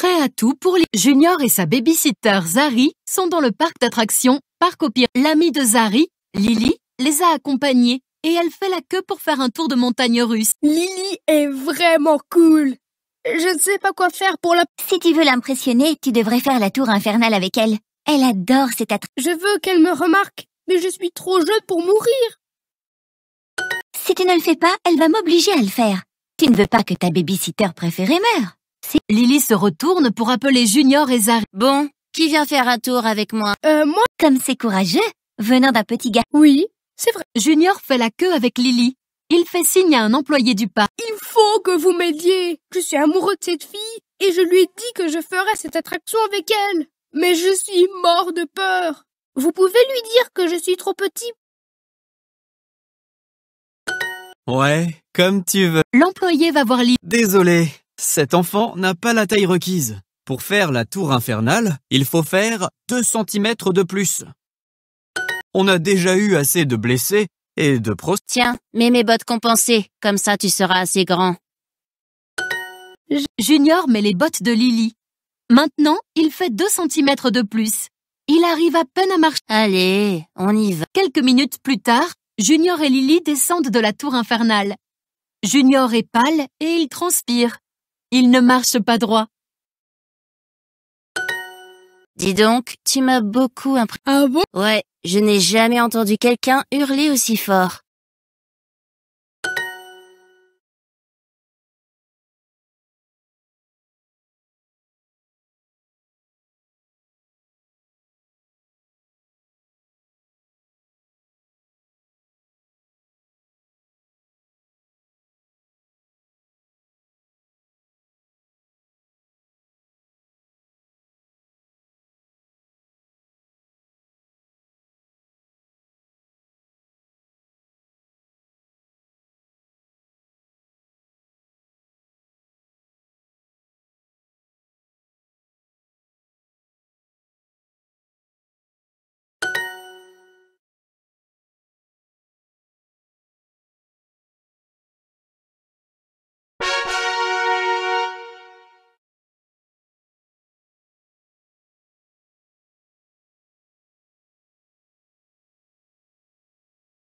Prêt à tout pour les Junior et sa babysitter Zari sont dans le parc d'attractions Parc au pire. L'ami de Zari, Lily, les a accompagnés et elle fait la queue pour faire un tour de montagne russe. Lily est vraiment cool. Je ne sais pas quoi faire pour la... Si tu veux l'impressionner, tu devrais faire la tour infernale avec elle. Elle adore cette attraction. Je veux qu'elle me remarque, mais je suis trop jeune pour mourir. Si tu ne le fais pas, elle va m'obliger à le faire. Tu ne veux pas que ta babysitter préférée meure. Lily se retourne pour appeler Junior et Zari. Bon, qui vient faire un tour avec moi Euh, moi Comme c'est courageux, venant d'un petit gars. Oui, c'est vrai. Junior fait la queue avec Lily. Il fait signe à un employé du parc. Il faut que vous m'aidiez. Je suis amoureux de cette fille et je lui ai dit que je ferais cette attraction avec elle. Mais je suis mort de peur. Vous pouvez lui dire que je suis trop petit. Ouais, comme tu veux. L'employé va voir Lily. Désolé, cet enfant n'a pas la taille requise. Pour faire la tour infernale, il faut faire 2 cm de plus. On a déjà eu assez de blessés et de pros... Tiens, mets mes bottes compensées, comme ça tu seras assez grand. Junior met les bottes de Lily. Maintenant, il fait 2 cm de plus. Il arrive à peine à marcher. Allez, on y va. Quelques minutes plus tard, Junior et Lily descendent de la tour infernale. Junior est pâle et il transpire. Il ne marche pas droit. Dis donc, tu m'as beaucoup impressionné. Ah bon Ouais, je n'ai jamais entendu quelqu'un hurler aussi fort.